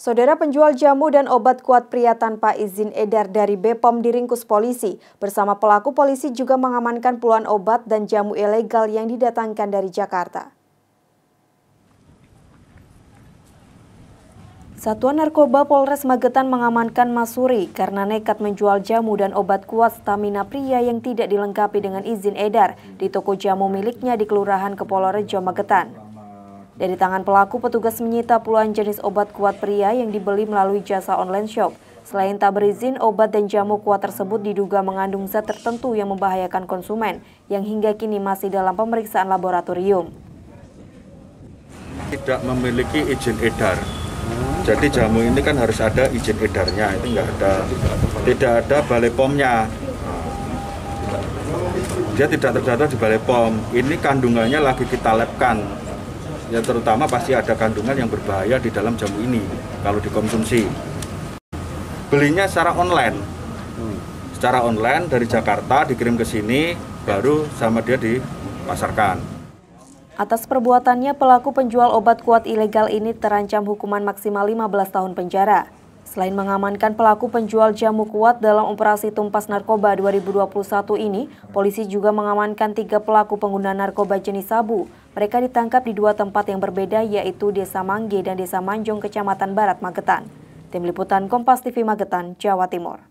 Saudara penjual jamu dan obat kuat pria tanpa izin edar dari Bepom diringkus polisi. Bersama pelaku, polisi juga mengamankan puluhan obat dan jamu ilegal yang didatangkan dari Jakarta. Satuan Narkoba Polres Magetan mengamankan Masuri karena nekat menjual jamu dan obat kuat stamina pria yang tidak dilengkapi dengan izin edar di toko jamu miliknya di Kelurahan Kepolorejo Magetan. Dari tangan pelaku, petugas menyita puluhan jenis obat kuat pria yang dibeli melalui jasa online shop. Selain tak berizin, obat dan jamu kuat tersebut diduga mengandung zat tertentu yang membahayakan konsumen, yang hingga kini masih dalam pemeriksaan laboratorium. Tidak memiliki izin edar, jadi jamu ini kan harus ada izin edarnya itu nggak ada tidak ada balai pomnya dia tidak terdaftar di balai pom ini kandungannya lagi kita lepkan ya terutama pasti ada kandungan yang berbahaya di dalam jamu ini kalau dikonsumsi. Belinya secara online. Hmm. Secara online dari Jakarta dikirim ke sini baru sama dia dipasarkan. Atas perbuatannya, pelaku penjual obat kuat ilegal ini terancam hukuman maksimal 15 tahun penjara. Selain mengamankan pelaku penjual jamu kuat dalam operasi tumpas narkoba 2021 ini, polisi juga mengamankan tiga pelaku pengguna narkoba jenis sabu mereka ditangkap di dua tempat yang berbeda yaitu Desa Mangge dan Desa Manjung, Kecamatan Barat, Magetan. Tim Liputan Kompas TV Magetan, Jawa Timur.